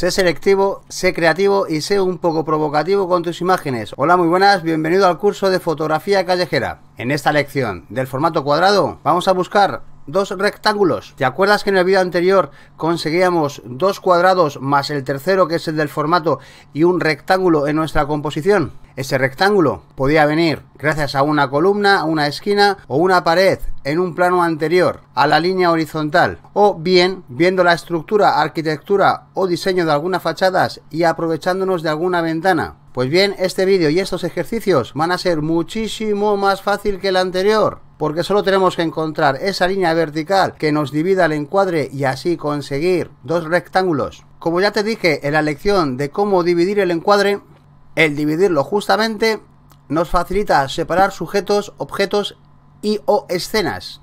Sé selectivo, sé creativo y sé un poco provocativo con tus imágenes. Hola, muy buenas, bienvenido al curso de fotografía callejera. En esta lección del formato cuadrado vamos a buscar dos rectángulos. ¿Te acuerdas que en el vídeo anterior conseguíamos dos cuadrados más el tercero que es el del formato y un rectángulo en nuestra composición? Ese rectángulo podía venir gracias a una columna, una esquina o una pared en un plano anterior a la línea horizontal o bien viendo la estructura, arquitectura o diseño de algunas fachadas y aprovechándonos de alguna ventana. Pues bien, este vídeo y estos ejercicios van a ser muchísimo más fácil que el anterior, porque solo tenemos que encontrar esa línea vertical que nos divida el encuadre y así conseguir dos rectángulos. Como ya te dije en la lección de cómo dividir el encuadre, el dividirlo justamente nos facilita separar sujetos, objetos y o escenas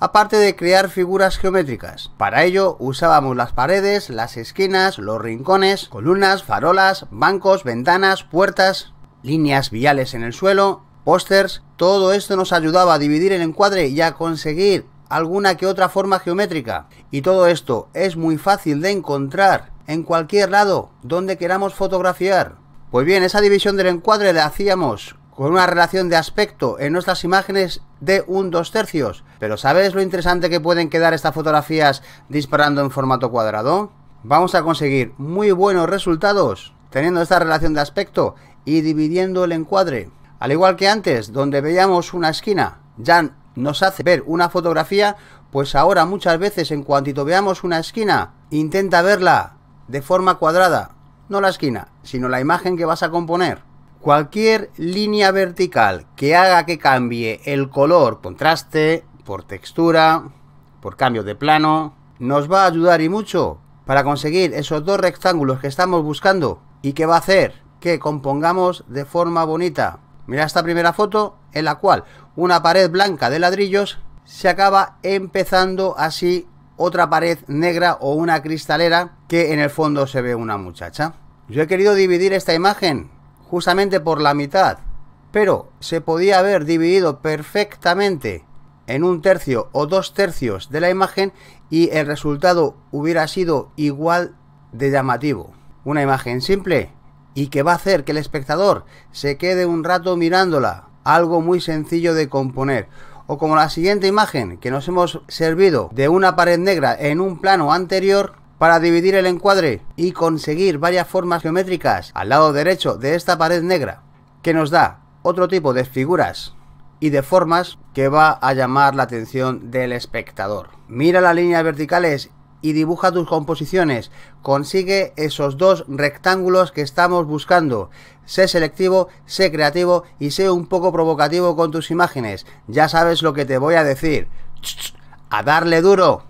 aparte de crear figuras geométricas. Para ello usábamos las paredes, las esquinas, los rincones, columnas, farolas, bancos, ventanas, puertas, líneas viales en el suelo, pósters, todo esto nos ayudaba a dividir el encuadre y a conseguir alguna que otra forma geométrica. Y todo esto es muy fácil de encontrar en cualquier lado donde queramos fotografiar. Pues bien, esa división del encuadre la hacíamos con una relación de aspecto en nuestras imágenes de un 2 tercios. Pero ¿sabes lo interesante que pueden quedar estas fotografías disparando en formato cuadrado? Vamos a conseguir muy buenos resultados teniendo esta relación de aspecto y dividiendo el encuadre. Al igual que antes, donde veíamos una esquina, ya nos hace ver una fotografía, pues ahora muchas veces en cuanto veamos una esquina, intenta verla de forma cuadrada, no la esquina, sino la imagen que vas a componer. Cualquier línea vertical que haga que cambie el color, contraste, por textura, por cambio de plano, nos va a ayudar y mucho para conseguir esos dos rectángulos que estamos buscando y que va a hacer que compongamos de forma bonita. Mira esta primera foto en la cual una pared blanca de ladrillos se acaba empezando así otra pared negra o una cristalera que en el fondo se ve una muchacha. Yo he querido dividir esta imagen justamente por la mitad, pero se podía haber dividido perfectamente en un tercio o dos tercios de la imagen y el resultado hubiera sido igual de llamativo. Una imagen simple y que va a hacer que el espectador se quede un rato mirándola, algo muy sencillo de componer. O como la siguiente imagen que nos hemos servido de una pared negra en un plano anterior para dividir el encuadre y conseguir varias formas geométricas al lado derecho de esta pared negra, que nos da otro tipo de figuras y de formas que va a llamar la atención del espectador. Mira las líneas verticales y dibuja tus composiciones. Consigue esos dos rectángulos que estamos buscando. Sé selectivo, sé creativo y sé un poco provocativo con tus imágenes. Ya sabes lo que te voy a decir. ¡A darle duro!